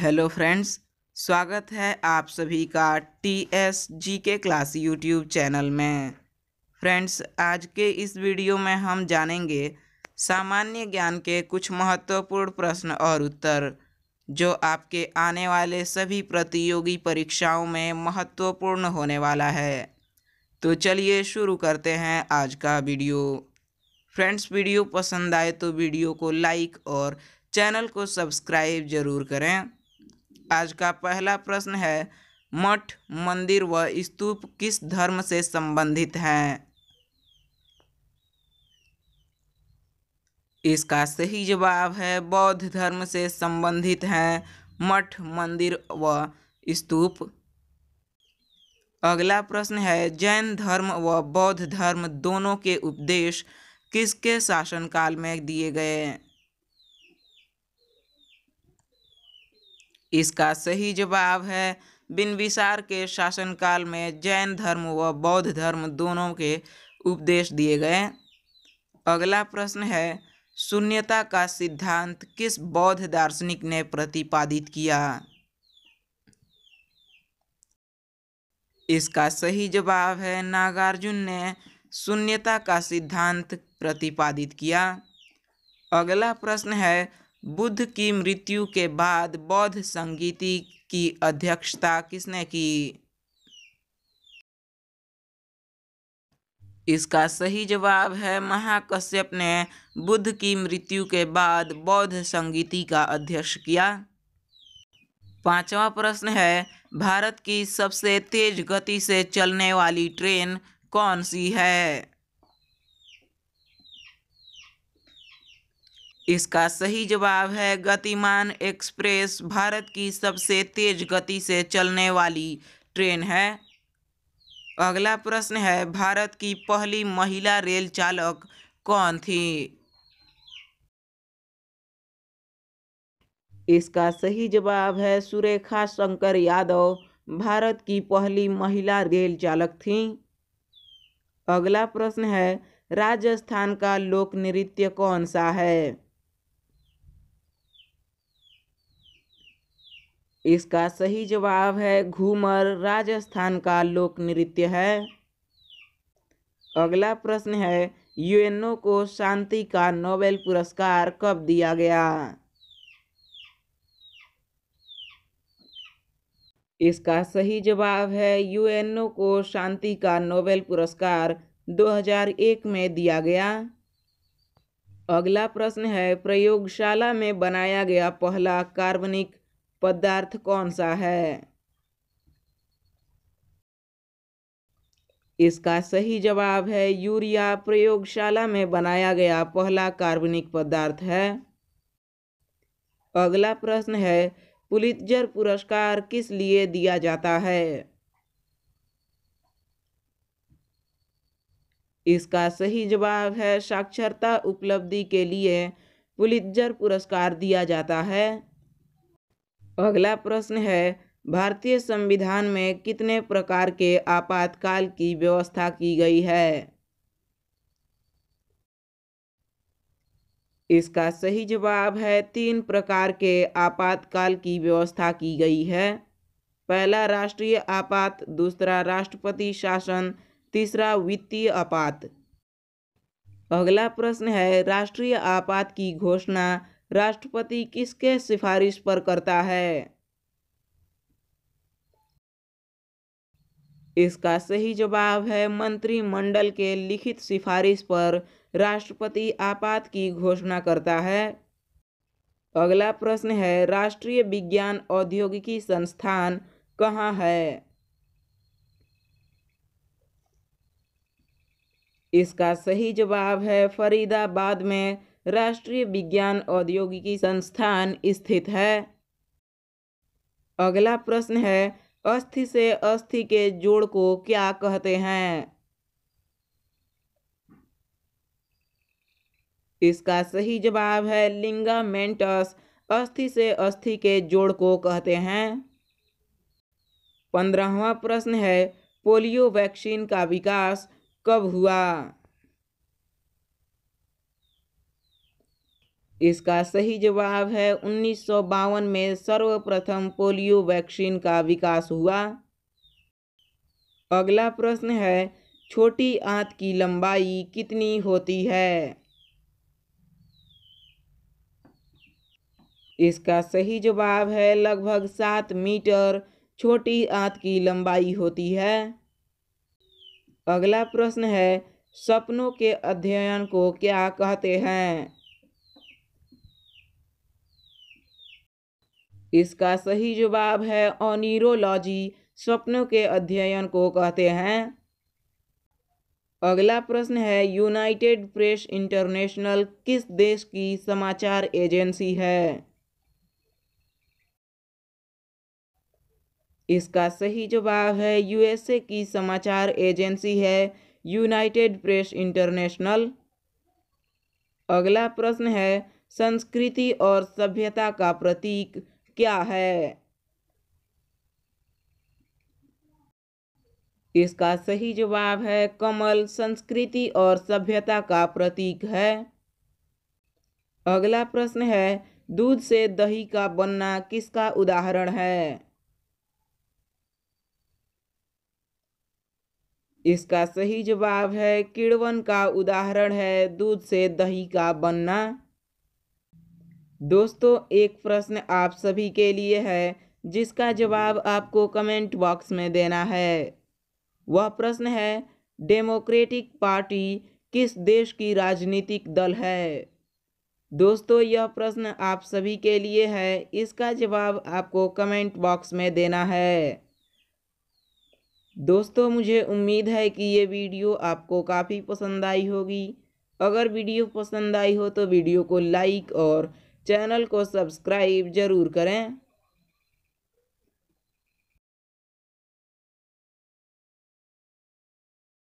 hello friends स्वागत है आप सभी का टी एस जी के क्लास यूट्यूब चैनल में फ्रेंड्स आज के इस वीडियो में हम जानेंगे सामान्य ज्ञान के कुछ महत्वपूर्ण प्रश्न और उत्तर जो आपके आने वाले सभी प्रतियोगी परीक्षाओं में महत्वपूर्ण होने वाला है तो चलिए शुरू करते हैं आज का वीडियो फ्रेंड्स वीडियो पसंद आए तो वीडियो को लाइक और चैनल को सब्सक्राइब ज़रूर करें आज का पहला प्रश्न है मठ मंदिर व स्तूप किस धर्म से संबंधित हैं इसका सही जवाब है बौद्ध धर्म से संबंधित हैं मठ मंदिर व स्तूप अगला प्रश्न है जैन धर्म व बौद्ध धर्म दोनों के उपदेश किसके शासनकाल में दिए गए इसका सही जवाब है बिनबिसार के शासनकाल में जैन धर्म व बौद्ध धर्म दोनों के उपदेश दिए गए अगला प्रश्न है शून्यता का सिद्धांत किस बौद्ध दार्शनिक ने प्रतिपादित किया इसका सही जवाब है नागार्जुन ने शून्यता का सिद्धांत प्रतिपादित किया अगला प्रश्न है बुद्ध की मृत्यु के बाद बौद्ध संगीति की अध्यक्षता किसने की इसका सही जवाब है महाकश्यप ने बुद्ध की मृत्यु के बाद बौद्ध संगीति का अध्यक्ष किया पांचवा प्रश्न है भारत की सबसे तेज गति से चलने वाली ट्रेन कौन सी है इसका सही जवाब है गतिमान एक्सप्रेस भारत की सबसे तेज गति से चलने वाली ट्रेन है अगला प्रश्न है भारत की पहली महिला रेल चालक कौन थी इसका सही जवाब है सुरेखा शंकर यादव भारत की पहली महिला रेल चालक थी अगला प्रश्न है राजस्थान का लोक नृत्य कौन सा है इसका सही जवाब है घूमर राजस्थान का लोक नृत्य है अगला प्रश्न है यूएनओ को शांति का नोबेल पुरस्कार कब दिया गया इसका सही जवाब है यूएनओ को शांति का नोबेल पुरस्कार 2001 में दिया गया अगला प्रश्न है प्रयोगशाला में बनाया गया पहला कार्बनिक पदार्थ कौन सा है इसका सही जवाब है यूरिया प्रयोगशाला में बनाया गया पहला कार्बनिक पदार्थ है अगला प्रश्न है पुलित्जर पुरस्कार किस लिए दिया जाता है इसका सही जवाब है साक्षरता उपलब्धि के लिए पुलित्जर पुरस्कार दिया जाता है अगला प्रश्न है भारतीय संविधान में कितने प्रकार के आपातकाल की व्यवस्था की गई है इसका सही जवाब है तीन प्रकार के आपातकाल की व्यवस्था की गई है पहला राष्ट्रीय आपात दूसरा राष्ट्रपति शासन तीसरा वित्तीय आपात अगला प्रश्न है राष्ट्रीय आपात की घोषणा राष्ट्रपति किसके सिफारिश पर करता है इसका सही जवाब है मंत्रिमंडल के लिखित सिफारिश पर राष्ट्रपति आपात की घोषणा करता है अगला प्रश्न है राष्ट्रीय विज्ञान औद्योगिकी संस्थान कहाँ है इसका सही जवाब है फरीदाबाद में राष्ट्रीय विज्ञान औद्योगिकी संस्थान स्थित है अगला प्रश्न है अस्थि से अस्थि के जोड़ को क्या कहते हैं इसका सही जवाब है लिंगामेंटस अस्थि से अस्थि के जोड़ को कहते हैं पंद्रहवा प्रश्न है पोलियो वैक्सीन का विकास कब हुआ इसका सही जवाब है उन्नीस में सर्वप्रथम पोलियो वैक्सीन का विकास हुआ अगला प्रश्न है छोटी आंत की लंबाई कितनी होती है इसका सही जवाब है लगभग सात मीटर छोटी आंत की लंबाई होती है अगला प्रश्न है सपनों के अध्ययन को क्या कहते हैं इसका सही जवाब है ओनीरोलॉजी स्वप्नों के अध्ययन को कहते हैं अगला प्रश्न है यूनाइटेड प्रेस इंटरनेशनल किस देश की समाचार एजेंसी है इसका सही जवाब है यूएसए की समाचार एजेंसी है यूनाइटेड प्रेस इंटरनेशनल अगला प्रश्न है संस्कृति और सभ्यता का प्रतीक क्या है इसका सही जवाब है कमल संस्कृति और सभ्यता का प्रतीक है अगला प्रश्न है दूध से दही का बनना किसका उदाहरण है इसका सही जवाब है किड़वन का उदाहरण है दूध से दही का बनना दोस्तों एक प्रश्न आप सभी के लिए है जिसका जवाब आपको कमेंट बॉक्स में देना है वह प्रश्न है डेमोक्रेटिक पार्टी किस देश की राजनीतिक दल है दोस्तों यह प्रश्न आप सभी के लिए है इसका जवाब आपको कमेंट बॉक्स में देना है दोस्तों मुझे उम्मीद है कि ये वीडियो आपको काफ़ी पसंद आई होगी अगर वीडियो पसंद आई हो तो वीडियो को लाइक और चैनल को सब्सक्राइब जरूर करें